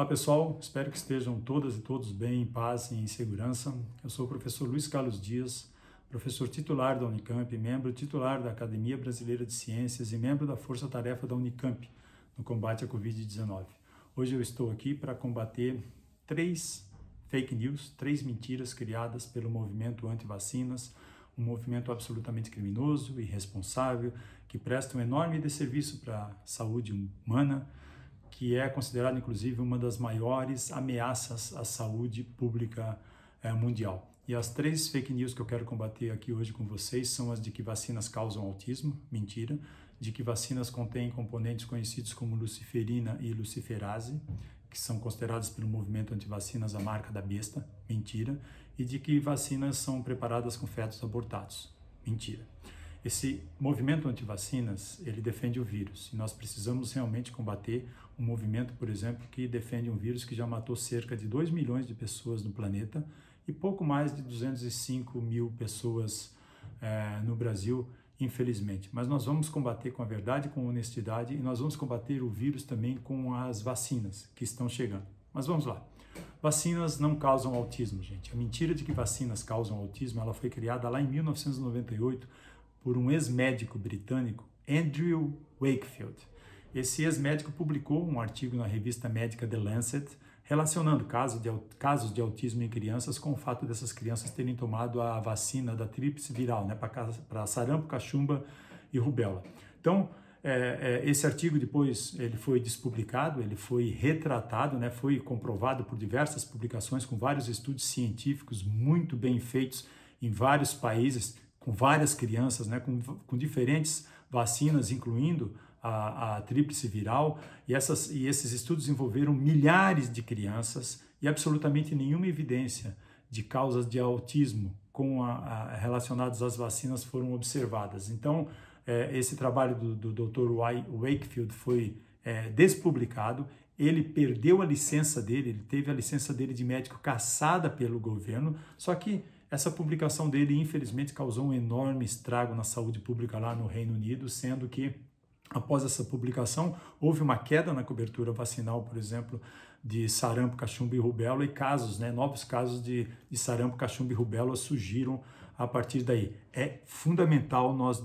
Olá pessoal, espero que estejam todas e todos bem, em paz e em segurança. Eu sou o professor Luiz Carlos Dias, professor titular da Unicamp, membro titular da Academia Brasileira de Ciências e membro da Força Tarefa da Unicamp no combate à Covid-19. Hoje eu estou aqui para combater três fake news, três mentiras criadas pelo movimento anti-vacinas, um movimento absolutamente criminoso e irresponsável que presta um enorme desserviço para a saúde humana que é considerada inclusive uma das maiores ameaças à saúde pública eh, mundial. E as três fake news que eu quero combater aqui hoje com vocês são as de que vacinas causam autismo, mentira, de que vacinas contêm componentes conhecidos como luciferina e luciferase, que são considerados pelo movimento anti-vacinas a marca da besta, mentira, e de que vacinas são preparadas com fetos abortados, mentira. Esse movimento anti-vacinas, ele defende o vírus e nós precisamos realmente combater um movimento, por exemplo, que defende um vírus que já matou cerca de 2 milhões de pessoas no planeta e pouco mais de 205 mil pessoas eh, no Brasil, infelizmente. Mas nós vamos combater com a verdade, com a honestidade e nós vamos combater o vírus também com as vacinas que estão chegando. Mas vamos lá. Vacinas não causam autismo, gente. A mentira de que vacinas causam autismo, ela foi criada lá em 1998 por um ex-médico britânico, Andrew Wakefield. Esse ex-médico publicou um artigo na revista médica The Lancet relacionando casos de, autismo em crianças com o fato dessas crianças terem tomado a vacina da tríplice viral, né, para sarampo, cachumba e rubéola. Então, é, é, esse artigo depois ele foi despublicado, ele foi retratado, né, foi comprovado por diversas publicações com vários estudos científicos muito bem feitos em vários países, com várias crianças, né, com, com diferentes vacinas, incluindo a, a tríplice viral, e, essas, e esses estudos envolveram milhares de crianças e absolutamente nenhuma evidência de causas de autismo com a, a, relacionadas às vacinas foram observadas. Então, é, esse trabalho do, do Dr. Wakefield foi é, despublicado. Ele perdeu a licença dele, ele teve a licença dele de médico caçada pelo governo, só que essa publicação dele, infelizmente, causou um enorme estrago na saúde pública lá no Reino Unido, sendo que Após essa publicação, houve uma queda na cobertura vacinal, por exemplo, de sarampo, cachumba e rubéola e casos, né, novos casos de, de sarampo, cachumba e rubéola surgiram a partir daí. É fundamental nós,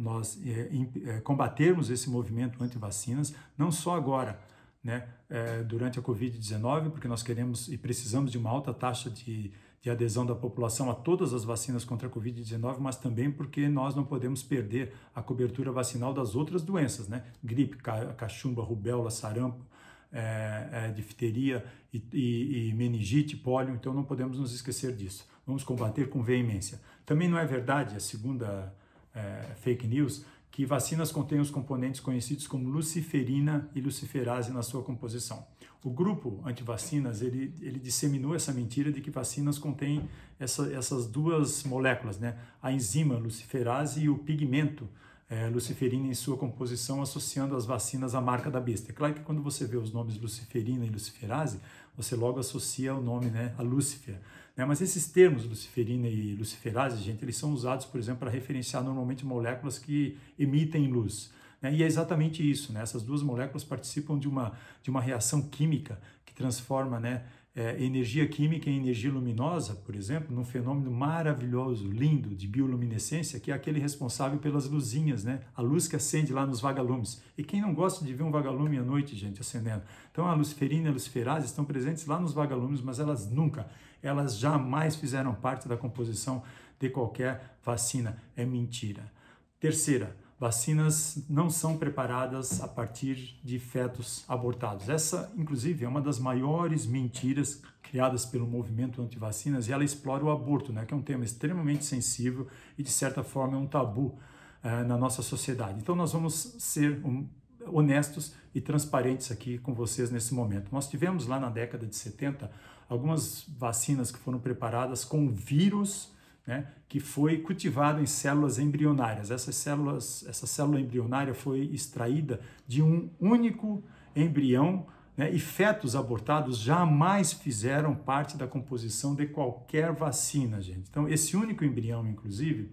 nós é, é, combatermos esse movimento anti-vacinas, não só agora, né, é, durante a Covid-19, porque nós queremos e precisamos de uma alta taxa de a adesão da população a todas as vacinas contra a Covid-19, mas também porque nós não podemos perder a cobertura vacinal das outras doenças, né? Gripe, cachumba, rubéola, sarampo, é, é, difteria e, e, e meningite, pólio, então não podemos nos esquecer disso. Vamos combater com veemência. Também não é verdade, a segunda é, fake news, que vacinas contêm os componentes conhecidos como luciferina e luciferase na sua composição. O grupo antivacinas, ele, ele disseminou essa mentira de que vacinas contêm essa, essas duas moléculas, né? A enzima luciferase e o pigmento é, luciferina em sua composição, associando as vacinas à marca da besta. É claro que quando você vê os nomes luciferina e luciferase, você logo associa o nome né, a Lúcifer. Né? Mas esses termos, luciferina e luciferase, gente, eles são usados, por exemplo, para referenciar normalmente moléculas que emitem luz. Né? E é exatamente isso, né? essas duas moléculas participam de uma, de uma reação química que transforma né, é, energia química em energia luminosa, por exemplo, num fenômeno maravilhoso, lindo, de bioluminescência, que é aquele responsável pelas luzinhas, né? A luz que acende lá nos vagalumes. E quem não gosta de ver um vagalume à noite, gente, acendendo? Então a luciferina e a luciferase estão presentes lá nos vagalumes, mas elas nunca, elas jamais fizeram parte da composição de qualquer vacina. É mentira. Terceira, Vacinas não são preparadas a partir de fetos abortados. Essa, inclusive, é uma das maiores mentiras criadas pelo movimento anti-vacinas e ela explora o aborto, né, que é um tema extremamente sensível e, de certa forma, é um tabu eh, na nossa sociedade. Então, nós vamos ser um, honestos e transparentes aqui com vocês nesse momento. Nós tivemos lá na década de 70 algumas vacinas que foram preparadas com vírus né, que foi cultivado em células embrionárias. Essas células, essa célula embrionária foi extraída de um único embrião né, e fetos abortados jamais fizeram parte da composição de qualquer vacina, gente. Então, esse único embrião, inclusive,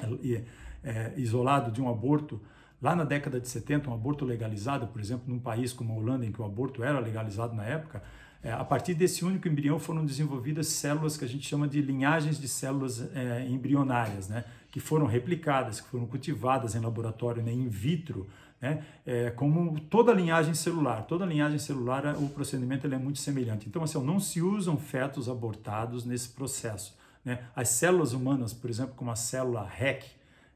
é, é, isolado de um aborto Lá na década de 70, um aborto legalizado, por exemplo, num país como a Holanda, em que o aborto era legalizado na época, é, a partir desse único embrião foram desenvolvidas células que a gente chama de linhagens de células é, embrionárias, né? que foram replicadas, que foram cultivadas em laboratório, né? in vitro, né? É, como toda a linhagem celular. Toda a linhagem celular, o procedimento é muito semelhante. Então, assim, não se usam fetos abortados nesse processo. Né? As células humanas, por exemplo, como a célula REC,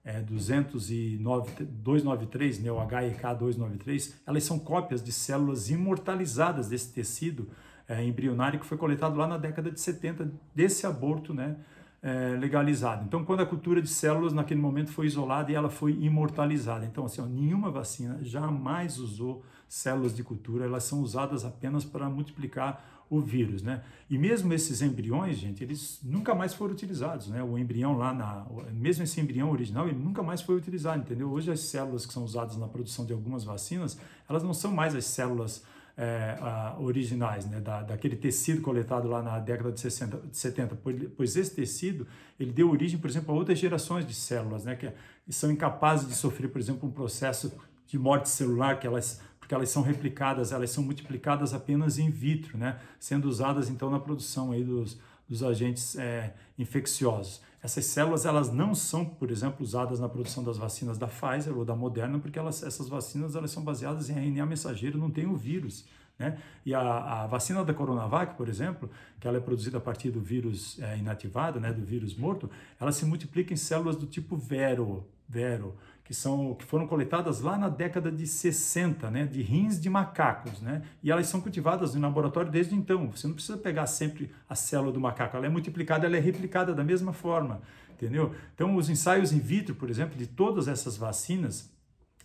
é, 209, 293, né, o HEK293, elas são cópias de células imortalizadas desse tecido é, embrionário que foi coletado lá na década de 70 desse aborto né, é, legalizado. Então, quando a cultura de células naquele momento foi isolada e ela foi imortalizada. Então, assim, ó, nenhuma vacina jamais usou células de cultura, elas são usadas apenas para multiplicar o vírus, né? E mesmo esses embriões, gente, eles nunca mais foram utilizados, né? O embrião lá na, mesmo esse embrião original, ele nunca mais foi utilizado, entendeu? Hoje as células que são usadas na produção de algumas vacinas, elas não são mais as células é, a, originais, né, da, daquele tecido coletado lá na década de 60, 70, pois esse tecido ele deu origem, por exemplo, a outras gerações de células, né, que são incapazes de sofrer, por exemplo, um processo de morte celular, que elas porque elas são replicadas, elas são multiplicadas apenas in vitro, né? sendo usadas então na produção aí dos, dos agentes é, infecciosos. Essas células elas não são, por exemplo, usadas na produção das vacinas da Pfizer ou da Moderna, porque elas, essas vacinas elas são baseadas em RNA mensageiro, não tem o vírus. Né? E a, a, vacina da Coronavac, por exemplo, que ela é produzida a partir do vírus é, inativado, né, do vírus morto, ela se multiplica em células do tipo vero, vero que, são, que foram coletadas lá na década de 60, né, de rins de macacos, né, e elas são cultivadas no laboratório desde então. Você não precisa pegar sempre a célula do macaco, ela é multiplicada, ela é replicada da mesma forma, entendeu? Então, os ensaios in vitro, por exemplo, de todas essas vacinas,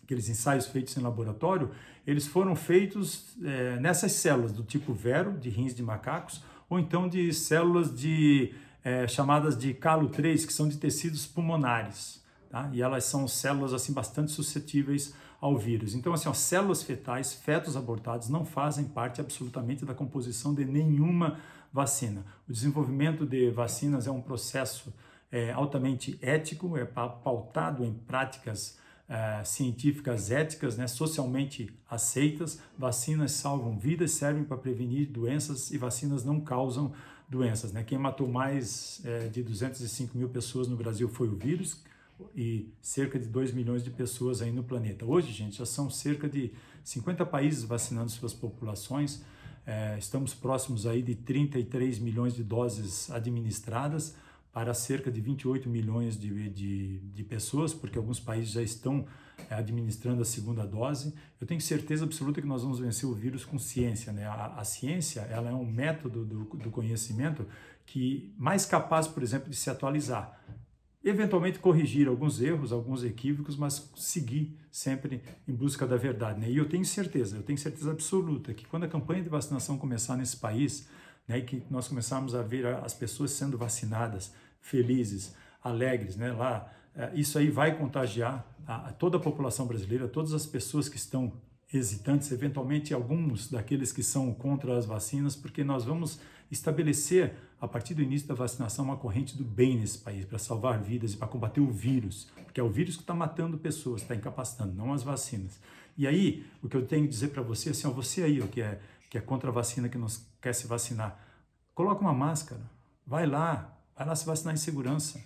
aqueles ensaios feitos em laboratório, eles foram feitos é, nessas células do tipo Vero, de rins de macacos, ou então de células de é, chamadas de calo 3, que são de tecidos pulmonares, Tá? E elas são células assim bastante suscetíveis ao vírus. Então, assim, ó, células fetais, fetos abortados, não fazem parte absolutamente da composição de nenhuma vacina. O desenvolvimento de vacinas é um processo é, altamente ético, é pautado em práticas é, científicas éticas, né, socialmente aceitas. Vacinas salvam vidas, servem para prevenir doenças e vacinas não causam doenças. Né? Quem matou mais é, de 205 mil pessoas no Brasil foi o vírus e cerca de 2 milhões de pessoas aí no planeta. Hoje, gente, já são cerca de 50 países vacinando suas populações, é, estamos próximos aí de 33 milhões de doses administradas para cerca de 28 milhões de, de, de, pessoas, porque alguns países já estão é, administrando a segunda dose. Eu tenho certeza absoluta que nós vamos vencer o vírus com ciência. Né? A, a ciência ela é um método do, do conhecimento que mais capaz, por exemplo, de se atualizar eventualmente corrigir alguns erros, alguns equívocos, mas seguir sempre em busca da verdade. Né? E eu tenho certeza, eu tenho certeza absoluta que quando a campanha de vacinação começar nesse país, né, e que nós começarmos a ver as pessoas sendo vacinadas, felizes, alegres, né, lá, é, isso aí vai contagiar a, a toda a população brasileira, todas as pessoas que estão hesitantes, eventualmente alguns daqueles que são contra as vacinas, porque nós vamos estabelecer, a partir do início da vacinação, uma corrente do bem nesse país para salvar vidas e para combater o vírus, porque é o vírus que está matando pessoas, está incapacitando, não as vacinas. E aí, o que eu tenho que dizer para você, assim, ó, você aí ó, que, é, que é contra a vacina, que não quer se vacinar, coloca uma máscara, vai lá, vai lá se vacinar em segurança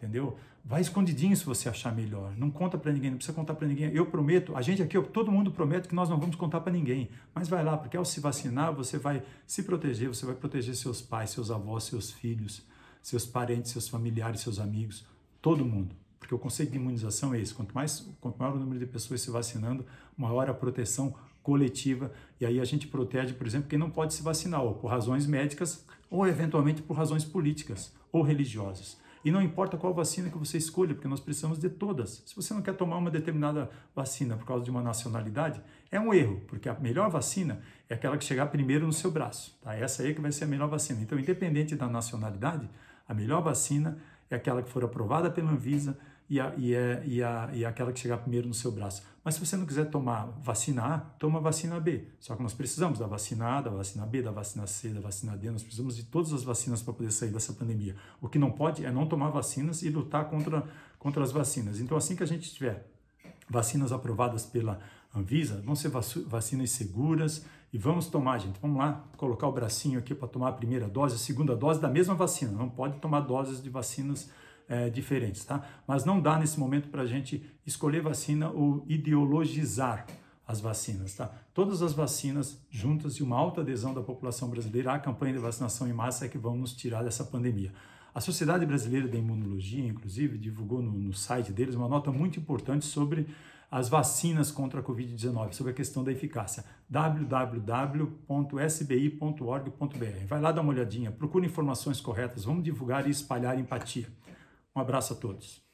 entendeu? Vai escondidinho se você achar melhor. Não conta para ninguém, não precisa contar para ninguém. Eu prometo, a gente aqui, eu, todo mundo promete que nós não vamos contar para ninguém. Mas vai lá, porque ao se vacinar, você vai se proteger, você vai proteger seus pais, seus avós, seus filhos, seus parentes, seus familiares, seus amigos, todo mundo. Porque o conceito de imunização é esse: quanto, mais, quanto maior o número de pessoas se vacinando, maior a proteção coletiva. E aí a gente protege, por exemplo, quem não pode se vacinar, ou por razões médicas, ou eventualmente por razões políticas ou religiosas. E não importa qual vacina que você escolha, porque nós precisamos de todas. Se você não quer tomar uma determinada vacina por causa de uma nacionalidade, é um erro, porque a melhor vacina é aquela que chegar primeiro no seu braço. Tá? Essa aí que vai ser a melhor vacina. Então, independente da nacionalidade, a melhor vacina é aquela que for aprovada pela Anvisa e, a, e, é, e, a, e é aquela que chegar primeiro no seu braço. Mas se você não quiser tomar vacina A, toma vacina B. Só que nós precisamos da vacina A, da vacina B, da vacina C, da vacina D, nós precisamos de todas as vacinas para poder sair dessa pandemia. O que não pode é não tomar vacinas e lutar contra, contra as vacinas. Então, assim que a gente tiver vacinas aprovadas pela Anvisa, vão ser vacinas seguras e vamos tomar, gente. Vamos lá colocar o bracinho aqui para tomar a primeira dose, a segunda dose da mesma vacina. Não pode tomar doses de vacinas é, diferentes, tá? Mas não dá nesse momento para a gente escolher vacina ou ideologizar as vacinas, tá? Todas as vacinas juntas e uma alta adesão da população brasileira à campanha de vacinação em massa é que vão nos tirar dessa pandemia. A Sociedade Brasileira de Imunologia, inclusive, divulgou no, no site deles uma nota muito importante sobre as vacinas contra a Covid-19, sobre a questão da eficácia. www.sbi.org.br. Vai lá dar uma olhadinha, procura informações corretas, vamos divulgar e espalhar empatia. Um abraço a todos.